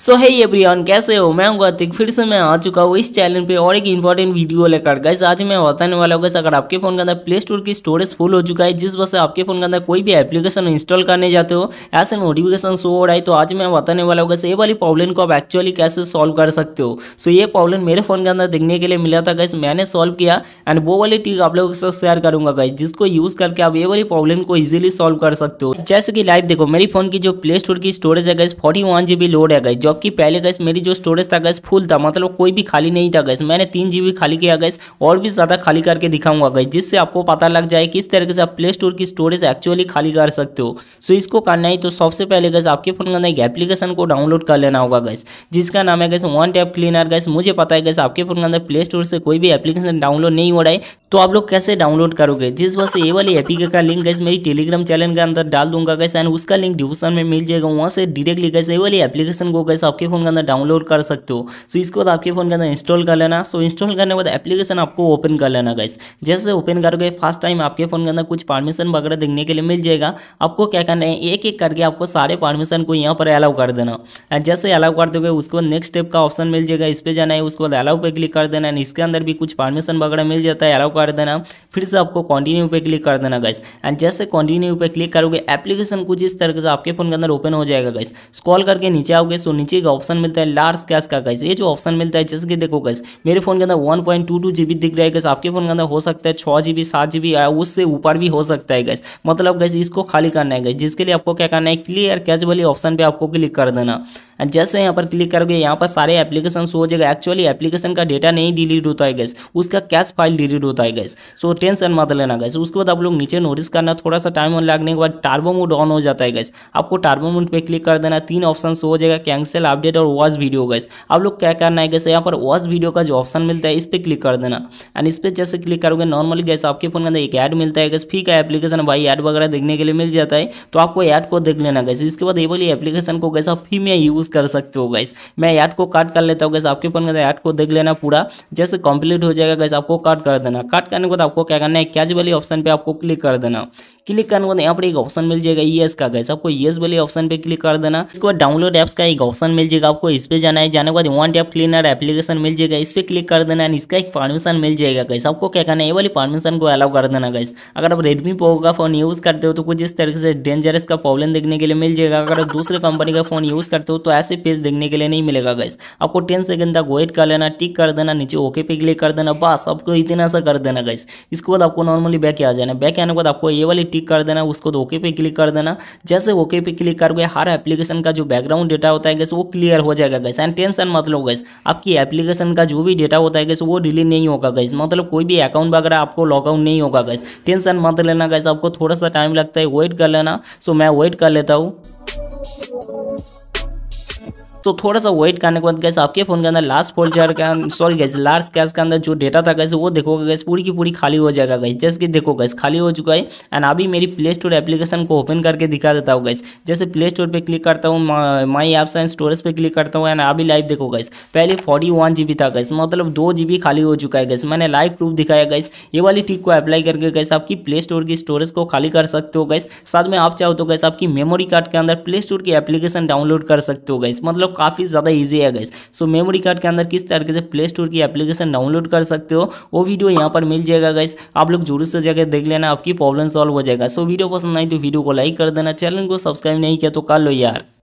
सो है ये ब्रियान कैसे हो मैं हूँ अतिक फिर से मैं आ चुका हूँ इस चैनल पे और एक इम्पॉर्टेंट वीडियो लेकर गैस आज मैं बताने वाला हूँ अगर आपके फ़ोन के अंदर प्ले स्टोर की स्टोरेज फुल हो चुका है जिस वजह से आपके फ़ोन के अंदर कोई भी एप्लीकेशन इंस्टॉल करने जाते हो ऐसे नोटिफिकेशन शो हो रहा है तो आज मैं बताने वाला हूँ ये वाली प्रॉब्लम को आप एक्चुअली कैसे सॉल्व कर सकते हो सो ये प्रॉब्लम मेरे फ़ोन के अंदर देखने के लिए मिला था गैस मैंने सॉल्व किया एंड वो वाली टिक आप लोगों के साथ शेयर करूँगा गैस जिसको यूज़ करके आप ये वाली प्रॉब्लम को इजिली सॉल्व कर सकते हो जैसे कि लाइव देखो मेरी फ़ोन की जो प्ले स्टोर की स्टोरेज है guys forty one G B load है गैस जबकि पहले गैस मेरी जो स्टोरेज था गैस फुल था मतलब कोई भी खाली नहीं था गैस मैंने तीन जी खाली किया गैस और भी ज़्यादा खाली करके दिखाऊंगा गैस जिससे आपको पता लग जाए किस तरीके से आप प्ले स्टोर की स्टोरेज एक्चुअली खाली कर सकते हो सो इसको करना ही तो सबसे पहले गैस आपके फोन के अंदर एक एप्लीकेशन को डाउनलोड कर लेना होगा गैस जिसका नाम है guys one tap cleaner guys मुझे पता है गैस आपके फोन के अंदर प्ले स्टोर से कोई भी एप्लीकेशन डाउनलोड नहीं हो रहा है तो आप लोग कैसे डाउनलोड करोगे जिस वजह से ये वाली एपीके का लिंक गैस मेरी टेलीग्राम चैनल के अंदर डाल दूंगा गैस एंड उसका लिंक डिस्क्रिप्शन में मिल जाएगा वहाँ से डायरेक्टली गैस ये वाली एप्लीकेशन को गैस आपके फ़ोन के अंदर डाउनलोड कर सकते हो सो इसके बाद आपके फ़ोन के अंदर इंस्टॉल कर लेना सो इंस्टॉल करने के बाद एप्लीकेशन आपको ओपन कर लेना गाइस जैसे ओपन करोगे फर्स्ट टाइम आपके फ़ोन के अंदर कुछ परमिशन वगैरह देखने के लिए मिल जाएगा आपको क्या करना है एक एक करके आपको सारे परमिशन को यहाँ पर अलाउ कर देना एंड जैसे अलाउ कर दोगे उसके बाद नेक्स्ट स्टेप का ऑप्शन मिल जाएगा इस पर जाना है उसके बाद अलाउ पर क्लिक कर देना एंड इसके अंदर भी कुछ परमिशन वगैरह मिल जाता है अलाउ कर देना फिर से आपको कंटिन्यू पे क्लिक कर देना गाइस एंड जैसे कंटिन्यू पे क्लिक करोगे एप्लीकेशन कुछ इस तरह से आपके फोन के अंदर ओपन हो जाएगा गाइस स्क्रॉल करके नीचे आओगे सो नीचे का ऑप्शन मिलता है लार्ज कैश का कैसे ये जो ऑप्शन मिलता है जैसे कि देखो कैसे मेरे फोन के अंदर one point two two GB दिख रहा है कैसे आपके फोन के अंदर हो सकता है छः जी बी सात जी बी उससे ऊपर भी हो सकता है गैस मतलब गैस इसको खाली करना है गैस जिसके लिए आपको क्या करना है क्लियर कैच वाली ऑप्शन पर आपको क्लिक कर देना जैसे यहाँ पर क्लिक करोगे यहाँ पर सारे एप्लीकेशन हो जाएगा एक्चुअली एप्लीकेशन का डेटा नहीं डिलीट होता है गैस उसका कैश फाइल डिलीट होता है गैस सो टेंशन मत लेना गैस उसके बाद आप लोग नीचे नोटिस करना थोड़ा सा टाइम लगने के बाद टार्बो मोड ऑन हो जाता है गैस आपको टार्बो मोड पर क्लिक कर देना तीन ऑप्शन हो जाएगा कैंसिल अपडेट और वॉच वीडियो गैस आप लोग क्या करना है गैस यहाँ पर वॉच वीडियो का जो ऑप्शन मिलता है इस पर क्लिक कर देना एंड इस पर जैसे क्लिक करोगे नॉर्मली गैस आपके फोन के अंदर एक ऐड मिलता है गैस फी का एप्लीकेशन भाई ऐड वगैरह देखने के लिए मिल जाता है तो आपको ऐड को देख लेना गैस इसके बाद ये वाली एप्लीकेशन को गैस आप फी में यूज यूज़ कर सकते हो गैस मैं यार्ड को काट कर लेता हूँ गैस आपके ऊपर मेरा को देख लेना पूरा जैसे कंप्लीट हो जाएगा गैस आपको काट कर देना काट करने के बाद आपको क्या करना है कैच वाली ऑप्शन पर आपको क्लिक कर देना क्लिक करने के बाद यहाँ पर एक ऑप्शन मिल जाएगा येस का गैस आपको येस वाली ऑप्शन पे क्लिक कर देना इसके बाद डाउनलोड ऐप्स का एक ऑप्शन मिल जाएगा आपको इस पे जाना है जाने के बाद वन टैप क्लीनर एप्लीकेशन मिल जाएगा इस पर क्लिक कर देना है इसका एक परमिशन मिल जाएगा गैस आपको क्या करना है ये वाली परमिशन को अलाउ कर देना गैस अगर आप रेडमी पो का फोन यूज़ करते हो तो कुछ इस तरीके से डेंजरस का प्रॉब्लम देखने के लिए मिल जाएगा अगर दूसरे कंपनी का फोन यूज़ करते हो तो ऐसे पेज देखने के लिए नहीं मिलेगा गैस आपको टेन सेकंड तक वेट कर लेना टिक कर देना नीचे ओके पे क्लिक कर देना बस आपको इतना सा कर देना गैस इसके बाद आपको नॉर्मली बैक आ जाना बैक आने के बाद आपको ये वाली टिक कर देना उसको तो ओके पे क्लिक कर देना जैसे ओके पे क्लिक कर गए हर एप्लीकेशन का जो बैकग्राउंड डेटा होता है गैस वो क्लियर हो जाएगा गैस एंड टेंशन मत लो गैस आपकी एप्लीकेशन का जो भी डेटा होता है गैस वो डिलीट नहीं होगा गैस मतलब कोई भी अकाउंट वगैरह आपको लॉकआउट नहीं होगा गैस टेंशन मत लेना गैस आपको थोड़ा सा टाइम लगता है वेट कर लेना सो मैं वेट कर लेता हूँ तो थोड़ा सा वेट करने के बाद गैस आपके फोन के अंदर लास्ट फोर जार का सॉरी गैस लार्ज कैश के अंदर जो डेटा था गैस वो देखोगे गैस पूरी की पूरी खाली हो जाएगा गैस जैसे कि देखो गैस खाली हो चुका है एंड अभी मेरी प्ले स्टोर एप्लीकेशन को ओपन करके दिखा देता हूँ गैस जैसे प्ले स्टोर पर क्लिक करता हूँ माई ऐप्स एंड स्टोरेज पर क्लिक करता हूँ एंड अभी लाइव देखो गैस पहले फोर्टी वन जी बी था गैस मतलब दो जी बी खाली हो चुका है गैस मैंने लाइव प्रूफ दिखाया गैस ये वाली टिक को अप्लाई करके गैस आपकी प्ले स्टोर की स्टोरेज को खाली कर सकते हो गैस साथ में आप चाहो तो गैस आपकी मेमोरी कार्ड के अंदर प्ले स्टोर की एप्लीकेशन डाउनलोड कर सकते हो गैस मतलब काफ़ी ज़्यादा ईजी है गैस सो मेमोरी कार्ड के अंदर किस तरीके से प्ले स्टोर की एप्लीकेशन डाउनलोड कर सकते हो वो वीडियो यहाँ पर मिल जाएगा गैस आप लोग जरूर से जाकर देख लेना आपकी प्रॉब्लम सॉल्व हो जाएगा सो वीडियो पसंद आई तो वीडियो को लाइक कर देना चैनल को सब्सक्राइब नहीं किया तो कर लो यार